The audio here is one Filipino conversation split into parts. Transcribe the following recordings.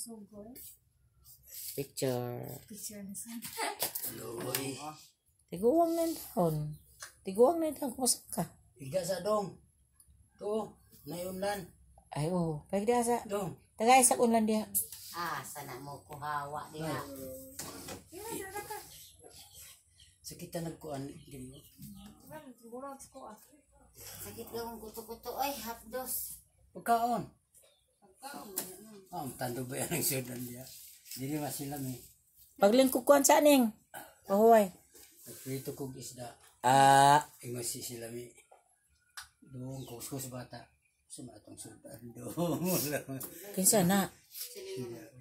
Sugol. Picture. Picture na Hello, Aloy. Tiguang na dahon. Tiguang na dahon. Kumasak ka. Igda sa dong. To. Nayunlan. Ay, oo. Oh. Pagda sa. Dong. Tagay sa unlan diha. Ah, sana mo kuhawa diha. Sakit na nagkuan. mo. Sakit lang kuto-kuto. Ay, hapdos. Pagkaon. Pagkaon. Oh, tando ba yan ang sudan niya? Dili masilam eh. Paglingkog kuan sa aning. Pahuway. Nagprito kog isda. Ah. Ingo si silami. Doon kuskus bata. Sumatong sudan doon. Kinsa na?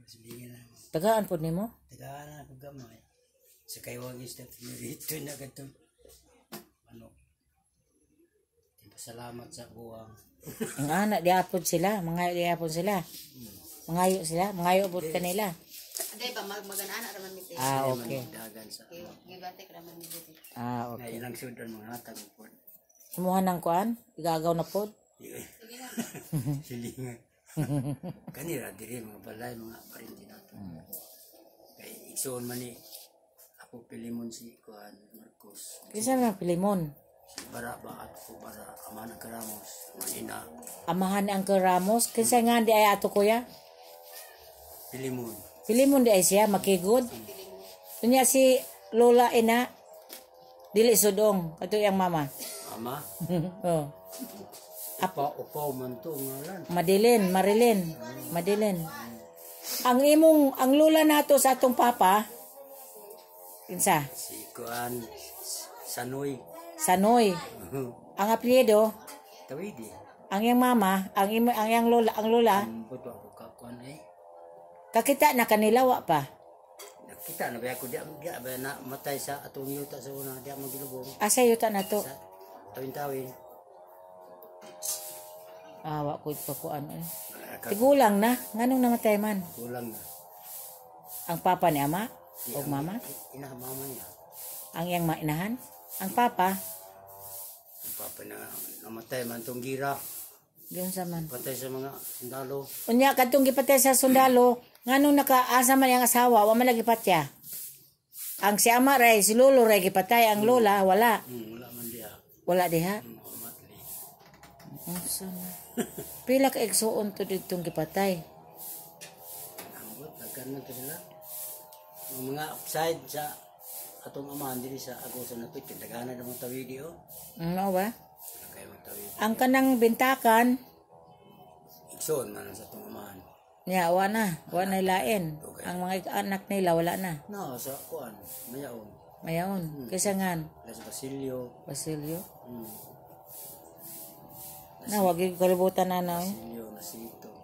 Silingan na. Tagaan po nimo? Tagaan na kog gamay. Eh. Sa kaywang isda pinirito na katong ano. Salamat sa buwang. Ang anak diapod sila, mga diapod sila. Hmm. Mangayo sila? Mangayo abot kanila? Hindi ba, maganana raman nito. Ah, ah, okay. Gigatik raman nito. Ah, okay. Ilang sudan mga hatag po. Imuhan ng kuan? Igagaw na po? Silingan. Kanira diri mga balay, mga parinti nato. Hmm. Kay iksoon man ni ako pilimon si kuan Marcos. Kinsa na pilimon? bara bakat ko bara amahan ang karamos manina amahan ang karamos kinsa nga di ay ato kuya Pilimon. Pilimon di ay siya, makigod. Dunya si Lola ina, dili sudong, kato yung mama. Ama? oh. Apa? Upaw man to ngalan. Madeline, Marilyn, Madeline. Ang imong, ang lola nato sa atong papa, kinsa? Si Kuan, Sanoy. Sanoy. ang apelyido? Tawidi. Ang iyang mama, ang imo, ang iyang lola, ang lola. Um, Kakita na kanilawa pa. Nakita na ba ako diya magya ba na matay sa atong yuta sa una diya magilubong. Asa ah, yuta na to? Sa tawin-tawin. Awa ko pa ko ano. Eh. Ah, Tigulang na. Nganong namatay man? Tigulang na. Ang papa ni ama? Di, o mama? Ina, mama niya. Ang iyang mainahan? Ang papa? Ang papa na namatay man tong gira. Yun sa man. Patay sa mga sundalo. Unya, katong gipatay sa sundalo, nga nung nakaasa man ang asawa, wa man nagipatya. Ang si ama ray, si lolo ray gipatay, ang lola, wala. Hmm, wala man diha. Wala diha? Hmm, awesome. Pila ka egsoon to ditong gipatay? Ambot, nagkaroon na sila. Ang mga upside sa atong amahan din sa agosan na to, pinagana naman tawidi video. Oh. Ano ba? Ang kanang bintakan, Ikson man sa tumaman umahan. niya, wa na. Wa na ilain. Ang mga anak nila, wala na. No, sa kuan, mayaon. Mayaon. Hmm. Kaysa ngan, Wala sa Basilio. Basilio. Hmm. Na, wag yung kalibutan na na. Basilio,